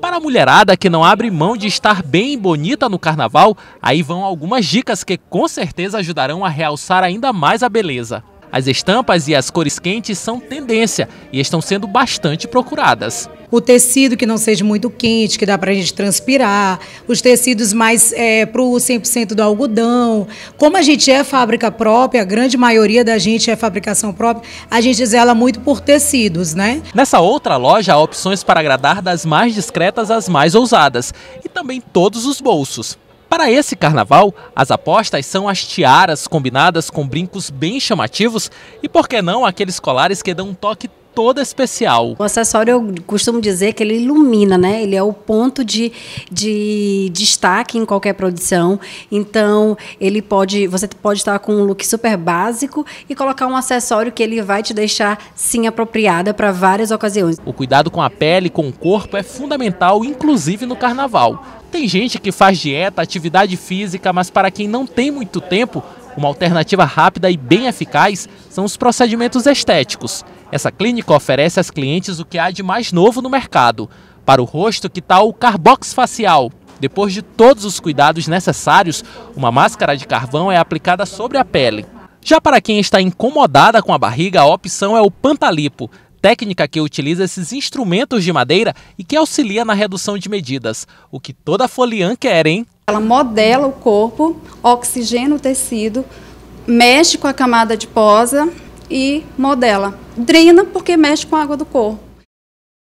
Para a mulherada que não abre mão de estar bem bonita no carnaval, aí vão algumas dicas que com certeza ajudarão a realçar ainda mais a beleza. As estampas e as cores quentes são tendência e estão sendo bastante procuradas. O tecido que não seja muito quente, que dá para a gente transpirar, os tecidos mais é, para o 100% do algodão. Como a gente é fábrica própria, a grande maioria da gente é fabricação própria, a gente zela muito por tecidos, né? Nessa outra loja há opções para agradar das mais discretas às mais ousadas e também todos os bolsos. Para esse carnaval, as apostas são as tiaras combinadas com brincos bem chamativos e, por que não, aqueles colares que dão um toque toda especial. O acessório, eu costumo dizer que ele ilumina, né? Ele é o ponto de, de destaque em qualquer produção. Então, ele pode, você pode estar com um look super básico e colocar um acessório que ele vai te deixar sim apropriada para várias ocasiões. O cuidado com a pele, com o corpo é fundamental, inclusive no carnaval. Tem gente que faz dieta, atividade física, mas para quem não tem muito tempo, uma alternativa rápida e bem eficaz são os procedimentos estéticos. Essa clínica oferece às clientes o que há de mais novo no mercado. Para o rosto, que tal o Carbox Facial? Depois de todos os cuidados necessários, uma máscara de carvão é aplicada sobre a pele. Já para quem está incomodada com a barriga, a opção é o Pantalipo, técnica que utiliza esses instrumentos de madeira e que auxilia na redução de medidas, o que toda foliã quer, hein? Ela modela o corpo, oxigena o tecido, mexe com a camada adiposa, e modela. Drena porque mexe com a água do corpo.